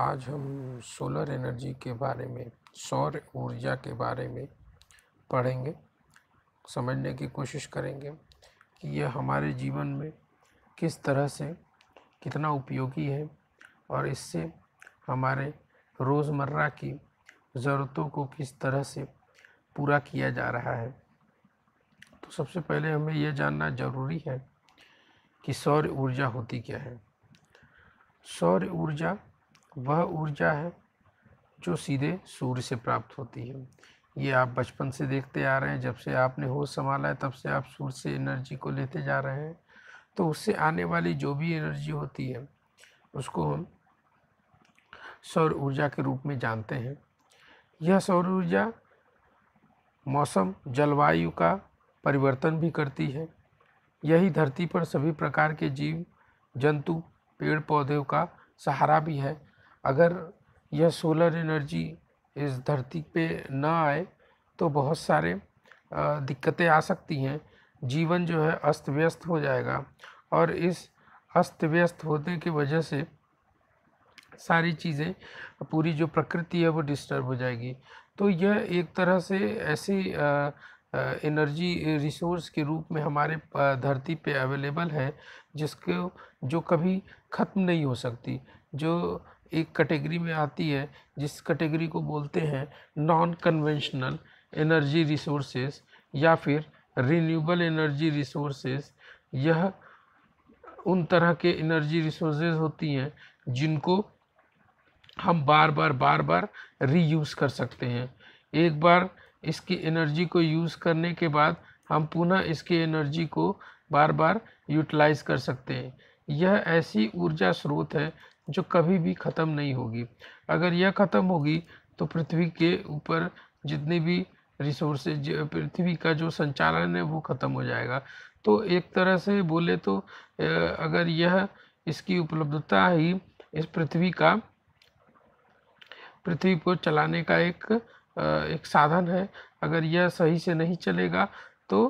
आज हम solar energy के बारे में सौर ऊर्जा के बारे में पढ़ेंगे समझने की कोशिश करेंगे कि यह हमारे जीवन में किस तरह से कितना उपयोगी है और इससे हमारे रोज़मर्रा की ज़रूरतों को किस तरह से पूरा किया जा रहा है तो सबसे पहले हमें यह जानना ज़रूरी है कि सौर ऊर्जा होती क्या है सौर ऊर्जा वह ऊर्जा है जो सीधे सूर्य से प्राप्त होती है ये आप बचपन से देखते आ रहे हैं जब से आपने होश संभाला है तब से आप सूर्य से एनर्जी को लेते जा रहे हैं तो उससे आने वाली जो भी एनर्जी होती है उसको हम सौर ऊर्जा के रूप में जानते हैं यह सौर ऊर्जा मौसम जलवायु का परिवर्तन भी करती है यही धरती पर सभी प्रकार के जीव जंतु पेड़ पौधों का सहारा भी है अगर यह सोलर एनर्जी इस धरती पे ना आए तो बहुत सारे दिक्कतें आ सकती हैं जीवन जो है अस्त व्यस्त हो जाएगा और इस अस्त व्यस्त होने की वजह से सारी चीज़ें पूरी जो प्रकृति है वो डिस्टर्ब हो जाएगी तो यह एक तरह से ऐसी एनर्जी रिसोर्स के रूप में हमारे धरती पे अवेलेबल है जिसको जो कभी ख़त्म नहीं हो सकती जो एक कैटेगरी में आती है जिस कैटेगरी को बोलते हैं नॉन कन्वेंशनल एनर्जी रिसोर्सेज या फिर रिन्यूबल एनर्जी रिसोर्सेज यह उन तरह के एनर्जी रिसोर्सेज होती हैं जिनको हम बार बार बार बार रीयूज़ कर सकते हैं एक बार इसकी एनर्जी को यूज़ करने के बाद हम पुनः इसकी एनर्जी को बार बार यूटिलाइज कर सकते हैं यह ऐसी ऊर्जा स्रोत है जो कभी भी ख़त्म नहीं होगी अगर यह ख़त्म होगी तो पृथ्वी के ऊपर जितनी भी रिसोर्सेज पृथ्वी का जो संचालन है वो ख़त्म हो जाएगा तो एक तरह से बोले तो अगर यह इसकी उपलब्धता ही इस पृथ्वी का पृथ्वी को चलाने का एक एक साधन है अगर यह सही से नहीं चलेगा तो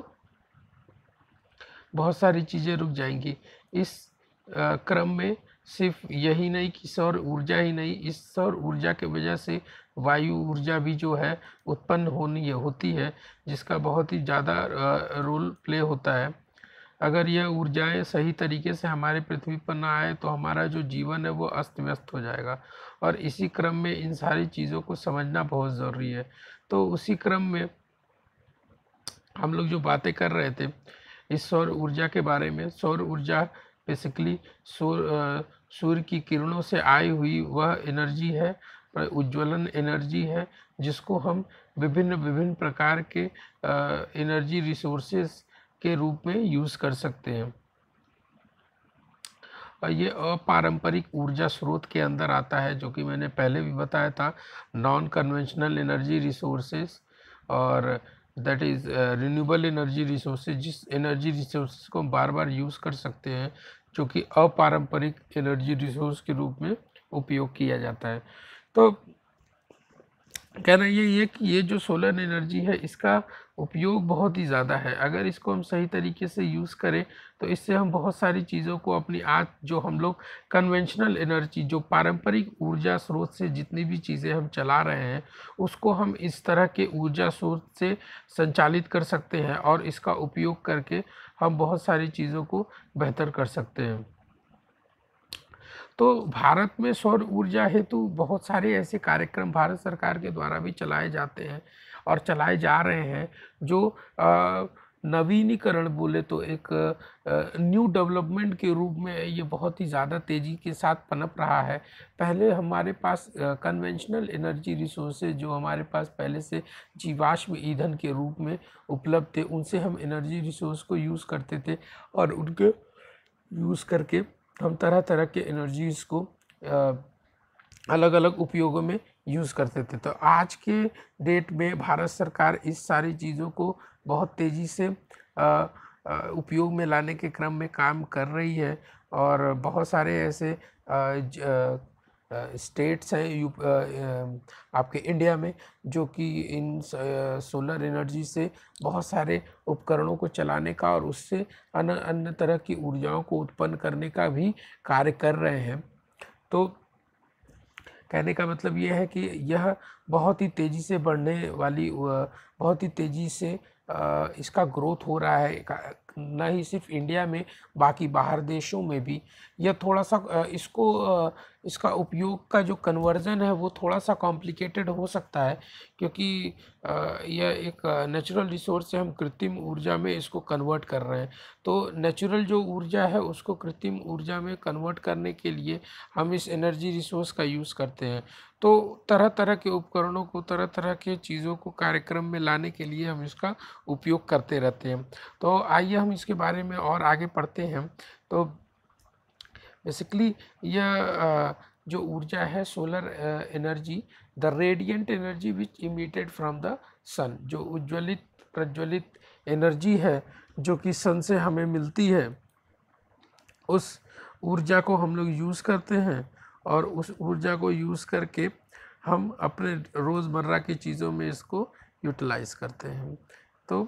बहुत सारी चीज़ें रुक जाएंगी इस क्रम में सिर्फ यही नहीं कि सौर ऊर्जा ही नहीं इस सौर ऊर्जा के वजह से वायु ऊर्जा भी जो है उत्पन्न होनी है होती है जिसका बहुत ही ज़्यादा रोल प्ले होता है अगर यह ऊर्जाएं सही तरीके से हमारे पृथ्वी पर ना आए तो हमारा जो जीवन है वो अस्त व्यस्त हो जाएगा और इसी क्रम में इन सारी चीज़ों को समझना बहुत ज़रूरी है तो उसी क्रम में हम लोग जो बातें कर रहे थे इस सौर ऊर्जा के बारे में सौर ऊर्जा बेसिकली सूर्य सूर्य की किरणों से आई हुई वह एनर्जी है उज्ज्वलन एनर्जी है जिसको हम विभिन्न विभिन्न प्रकार के एनर्जी रिसोर्सेस के रूप में यूज़ कर सकते हैं और ये अपारंपरिक ऊर्जा स्रोत के अंदर आता है जो कि मैंने पहले भी बताया था नॉन कन्वेंशनल एनर्जी रिसोर्सेस और that is renewable energy resources जिस एनर्जी रिसोर्स को हम बार बार यूज़ कर सकते हैं जो कि अपारंपरिक एनर्जी रिसोर्स के रूप में उपयोग किया जाता है तो कह रहे हैं ये कि ये जो सोलर एनर्जी है इसका उपयोग बहुत ही ज़्यादा है अगर इसको हम सही तरीके से यूज़ करें तो इससे हम बहुत सारी चीज़ों को अपनी आज जो हम लोग कन्वेंशनल एनर्जी जो पारंपरिक ऊर्जा स्रोत से जितनी भी चीज़ें हम चला रहे हैं उसको हम इस तरह के ऊर्जा स्रोत से संचालित कर सकते हैं और इसका उपयोग करके हम बहुत सारी चीज़ों को बेहतर कर सकते हैं तो भारत में सौर ऊर्जा हेतु बहुत सारे ऐसे कार्यक्रम भारत सरकार के द्वारा भी चलाए जाते हैं और चलाए जा रहे हैं जो नवीनीकरण बोले तो एक न्यू डेवलपमेंट के रूप में ये बहुत ही ज़्यादा तेज़ी के साथ पनप रहा है पहले हमारे पास कन्वेंशनल एनर्जी रिसोर्सेज जो हमारे पास पहले से जीवाश्म ईंधन के रूप में उपलब्ध थे उनसे हम एनर्जी रिसोर्स को यूज़ करते थे और उनके यूज़ करके हम तरह तरह के एनर्जीज़ को अलग अलग उपयोगों में यूज़ करते थे तो आज के डेट में भारत सरकार इस सारी चीज़ों को बहुत तेज़ी से उपयोग में लाने के क्रम में काम कर रही है और बहुत सारे ऐसे स्टेट्स हैं यू आपके इंडिया में जो कि इन सोलर एनर्जी से बहुत सारे उपकरणों को चलाने का और उससे अन्य अन्य तरह की ऊर्जाओं को उत्पन्न करने का भी कार्य कर रहे हैं तो कहने का मतलब ये है कि यह बहुत ही तेज़ी से बढ़ने वाली बहुत ही तेज़ी से इसका ग्रोथ हो रहा है न ही सिर्फ इंडिया में बाकी बाहर देशों में भी यह थोड़ा सा इसको इसका उपयोग का जो कन्वर्जन है वो थोड़ा सा कॉम्प्लिकेटेड हो सकता है क्योंकि यह एक नेचुरल रिसोर्स से हम कृत्रिम ऊर्जा में इसको कन्वर्ट कर रहे हैं तो नेचुरल जो ऊर्जा है उसको कृत्रिम ऊर्जा में कन्वर्ट करने के लिए हम इस एनर्जी रिसोर्स का यूज़ करते हैं तो तरह तरह के उपकरणों को तरह तरह के चीज़ों को कार्यक्रम में लाने के लिए हम इसका उपयोग करते रहते हैं तो आइए हम इसके बारे में और आगे पढ़ते हैं तो बेसिकली यह जो ऊर्जा है solar energy the radiant energy which emitted from the sun जो उज्ज्वलित प्रज्वलित एनर्जी है जो कि सन से हमें मिलती है उस ऊर्जा को हम लोग यूज़ करते हैं और उस ऊर्जा को यूज़ करके हम अपने रोज़मर्रा की चीज़ों में इसको यूटिलाइज करते हैं तो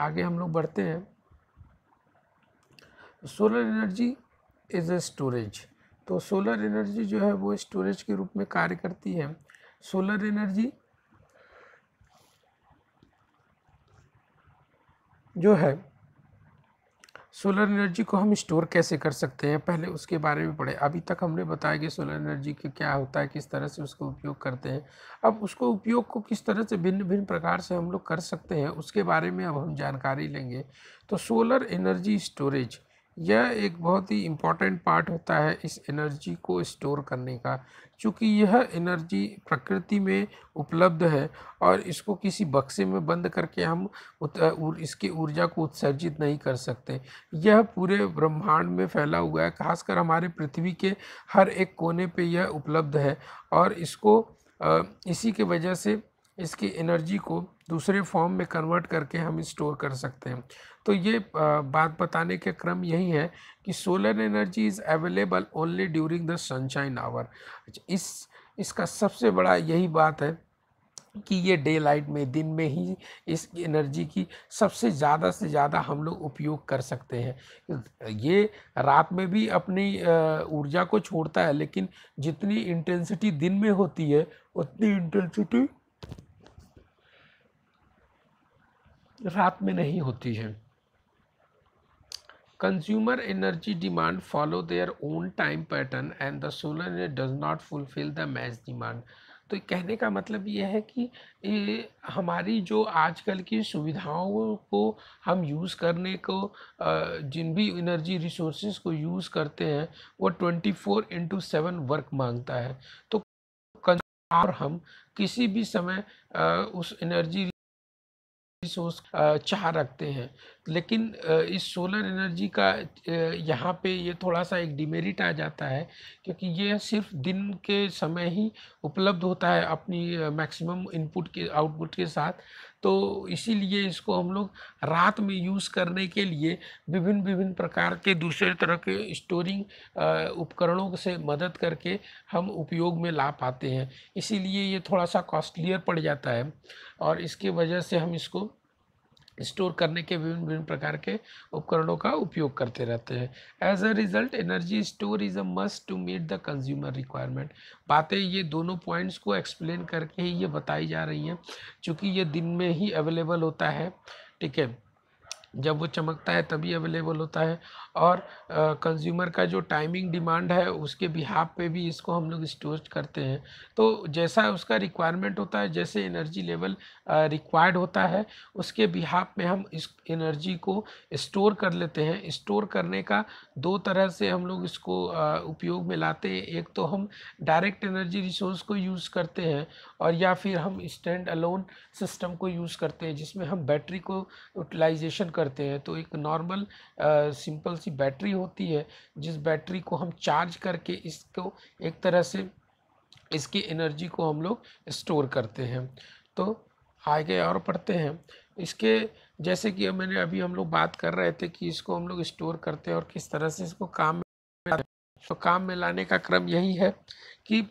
आगे हम लोग बढ़ते हैं solar energy is a storage तो सोलर एनर्जी जो है वो स्टोरेज के रूप में कार्य करती है सोलर एनर्जी जो है सोलर एनर्जी को हम स्टोर कैसे कर सकते हैं पहले उसके बारे में पढ़े अभी तक हमने बताया कि सोलर एनर्जी के क्या होता है किस तरह से उसको उपयोग करते हैं अब उसको उपयोग को किस तरह से भिन्न भिन्न प्रकार से हम लोग कर सकते हैं उसके बारे में अब हम जानकारी लेंगे तो सोलर एनर्जी स्टोरेज यह एक बहुत ही इम्पॉर्टेंट पार्ट होता है इस एनर्जी को स्टोर करने का क्योंकि यह एनर्जी प्रकृति में उपलब्ध है और इसको किसी बक्से में बंद करके हम उत, उर, इसकी ऊर्जा को उत्सर्जित नहीं कर सकते यह पूरे ब्रह्मांड में फैला हुआ है खासकर हमारे पृथ्वी के हर एक कोने पे यह उपलब्ध है और इसको इसी के वजह से इसकी एनर्जी को दूसरे फॉर्म में कन्वर्ट करके हम स्टोर कर सकते हैं तो ये बात बताने के क्रम यही है कि solar energy is available only during the sunshine hour इस इसका सबसे बड़ा यही बात है कि ये डे लाइट में दिन में ही इस एनर्जी की सबसे ज़्यादा से ज़्यादा हम लोग उपयोग कर सकते हैं ये रात में भी अपनी ऊर्जा को छोड़ता है लेकिन जितनी इंटेंसिटी दिन में होती है उतनी इंटेंसिटी रात में नहीं होती है consumer energy demand follow their own time pattern and the solar energy does not fulfill the match demand तो कहने का मतलब यह है कि ये हमारी जो आजकल की सुविधाओं को हम यूज़ करने को जिन भी एनर्जी रिसोर्सेज को यूज़ करते हैं वो twenty four into seven work मांगता है तो और हम किसी भी समय उस एनर्जी रिसोर्स चाह रखते हैं लेकिन इस सोलर एनर्जी का यहाँ पे ये थोड़ा सा एक डिमेरिट आ जाता है क्योंकि ये सिर्फ दिन के समय ही उपलब्ध होता है अपनी मैक्सिमम इनपुट के आउटपुट के साथ तो इसीलिए इसको हम लोग रात में यूज़ करने के लिए विभिन्न विभिन्न प्रकार के दूसरे तरह के स्टोरिंग उपकरणों से मदद करके हम उपयोग में ला पाते हैं इसीलिए ये थोड़ा सा कॉस्टलियर पड़ जाता है और इसके वजह से हम इसको स्टोर करने के विभिन्न विभिन्न प्रकार के उपकरणों का उपयोग करते रहते हैं as a result energy store is a must to meet the consumer requirement बातें ये दोनों पॉइंट्स को एक्सप्लेन करके ही ये बताई जा रही हैं चूँकि ये दिन में ही अवेलेबल होता है ठीक है जब वो चमकता है तभी अवेलेबल होता है और कंज्यूमर का जो टाइमिंग डिमांड है उसके बिहाफ पे भी इसको हम लोग स्टोर करते हैं तो जैसा उसका रिक्वायरमेंट होता है जैसे एनर्जी लेवल रिक्वायर्ड होता है उसके बिहाफ में हम इस एनर्जी को स्टोर कर लेते हैं स्टोर करने का दो तरह से हम लोग इसको उपयोग में लाते हैं एक तो हम डायरेक्ट एनर्जी रिसोर्स को यूज़ करते हैं और या फिर हम स्टैंड अलोन सिस्टम को यूज़ करते हैं जिसमें हम बैटरी को यूटिलाइजेशन कर करते हैं तो एक नॉर्मल सिंपल सी बैटरी होती है जिस बैटरी को हम चार्ज करके इसको एक तरह से इसकी एनर्जी को हम लोग स्टोर करते हैं तो आगे और पढ़ते हैं इसके जैसे कि मैंने अभी हम लोग बात कर रहे थे कि इसको हम लोग स्टोर करते हैं और किस तरह से इसको काम में तो काम में लाने का क्रम यही है कि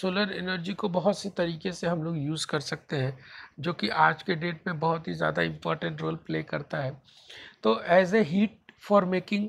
सोलर एनर्जी को बहुत से तरीके से हम लोग यूज़ कर सकते हैं जो कि आज के डेट में बहुत ही ज़्यादा इम्पॉर्टेंट रोल प्ले करता है तो as a heat for making